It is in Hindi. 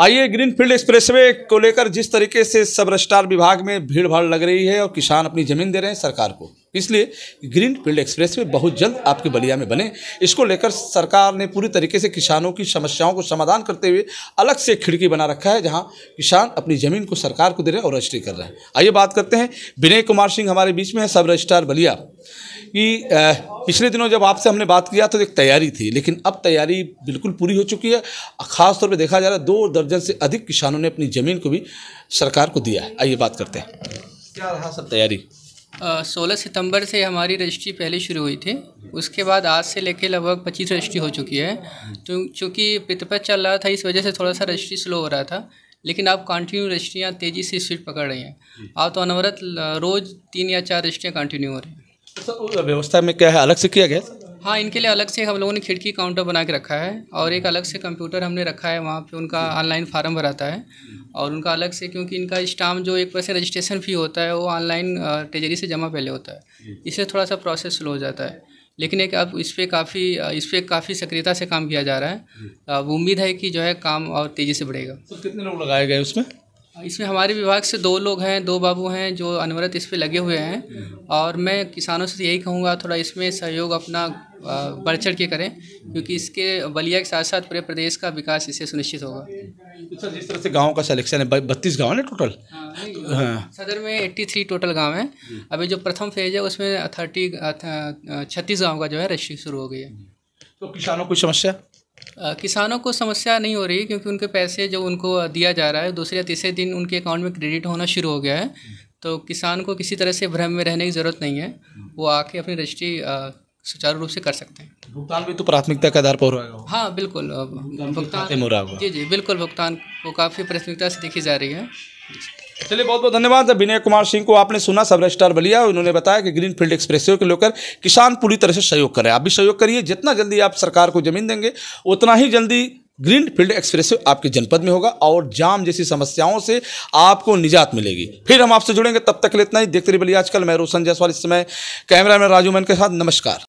आइए ग्रीन फील्ड एक्सप्रेसवे को लेकर जिस तरीके से सब रजिस्ट्रार विभाग में भीड़ भाड़ लग रही है और किसान अपनी जमीन दे रहे हैं सरकार को इसलिए ग्रीन फील्ड एक्सप्रेस वे बहुत जल्द आपके बलिया में बने इसको लेकर सरकार ने पूरी तरीके से किसानों की समस्याओं को समाधान करते हुए अलग से खिड़की बना रखा है जहां किसान अपनी ज़मीन को सरकार को दे रहे हैं और रजिस्ट्री कर रहे हैं आइए बात करते हैं विनय कुमार सिंह हमारे बीच में है सब रजिस्ट्रार बलिया कि पिछले दिनों जब आपसे हमने बात किया तो एक तैयारी थी लेकिन अब तैयारी बिल्कुल पूरी हो चुकी है खासतौर पर देखा जा रहा है दो दर्जन से अधिक किसानों ने अपनी ज़मीन को भी सरकार को दिया है आइए बात करते हैं क्या रहा सब तैयारी सोलह सितंबर से हमारी रजिस्ट्री पहले शुरू हुई थी उसके बाद आज से लेकर लगभग पच्चीस रजिस्ट्री हो चुकी है तो चूँकि पितपथ चल रहा था इस वजह से थोड़ा सा रजिस्ट्री स्लो हो रहा था लेकिन आप कंटिन्यू रजिस्ट्रियाँ तेज़ी से स्पीड पकड़ रही हैं आप तो अनवरत रोज़ तीन या चार रजिस्ट्रियाँ कंटिन्यू हो रही हैं तो व्यवस्था में क्या है अलग से किया गया हाँ इनके लिए अलग से हम लोगों ने खिड़की काउंटर बना के रखा है और एक अलग से कंप्यूटर हमने रखा है वहाँ पे उनका ऑनलाइन फार्म भराता है और उनका अलग से क्योंकि इनका स्टाम जो एक पैसे रजिस्ट्रेशन फ़ी होता है वो ऑनलाइन ट्रेजरी से जमा पहले होता है इससे थोड़ा सा प्रोसेस स्लो हो जाता है लेकिन एक अब इस पर काफ़ी इस पर काफ़ी सक्रियता से काम किया जा रहा है अब उम्मीद है कि जो है काम और तेज़ी से बढ़ेगा तो कितने लोग लगाए गए उसमें इसमें हमारे विभाग से दो लोग हैं दो बाबू हैं जो अनवरत इस पर लगे हुए हैं और मैं किसानों से यही कहूँगा थोड़ा इसमें सहयोग अपना बढ़ चढ़ के करें क्योंकि इसके बलिया के साथ साथ पूरे प्रदेश का विकास इससे सुनिश्चित होगा सर अच्छा, जिस तरह से गाँव का सिलेक्शन है बत्तीस गाँव है टोटल सदर में एट्टी थ्री टोटल गाँव है अभी जो प्रथम फेज है उसमें थर्टी छत्तीस गाँव का जो है रजिस्ट्री शुरू हो गई है तो किसानों को समस्या किसानों को समस्या नहीं हो रही क्योंकि उनके पैसे जो उनको दिया जा रहा है दूसरे या तीसरे दिन उनके अकाउंट में क्रेडिट होना शुरू हो गया है तो किसान को किसी तरह से भ्रम में रहने की ज़रूरत नहीं है वो आके अपनी रजिस्ट्री सुचारू रूप से कर सकते हैं भुगतान भी तो प्राथमिकता के आधार पर हाँ बिल्कुल भुगतान होगा जी जी बिल्कुल भुगतान को काफ़ी प्राथमिकता से देखी जा रही है चलिए बहुत बहुत धन्यवाद विनय कुमार सिंह को आपने सुना सब रजिस्टर बलिया उन्होंने बताया कि ग्रीन फील्ड एक्सप्रेस को लेकर किसान पूरी तरह से सहयोग करें आप भी सहयोग करिए जितना जल्दी आप सरकार को जमीन देंगे उतना ही जल्दी ग्रीन फील्ड एक्सप्रेस आपके जनपद में होगा और जाम जैसी समस्याओं से आपको निजात मिलेगी फिर हम आपसे जुड़ेंगे तब तक के लिए इतना ही देखते रहिए बलिया आजकल मैं रोशन जायसवाल इस समय कैमरा मैन राजू मैन के साथ नमस्कार